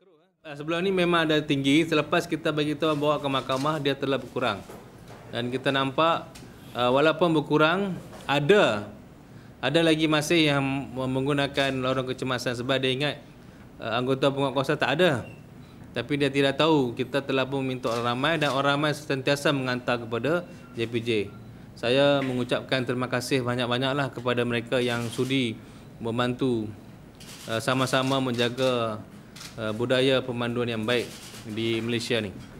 Eh? Eh, sebelum ni memang ada tinggi selepas kita bagi tahu bawa ke mahkamah dia telah berkurang. Dan kita nampak eh, walaupun berkurang ada ada lagi masih yang menggunakan lorong kecemasan sebab dia ingat anggota penguat kuasa tak ada. Tapi dia tidak tahu kita telah pun meminta orang ramai dan orang ramai sentiasa mengantar kepada JPJ. Saya mengucapkan terima kasih banyak-banyaklah kepada mereka yang sudi membantu sama-sama menjaga Uh, budaya pemanduan yang baik di Malaysia ni.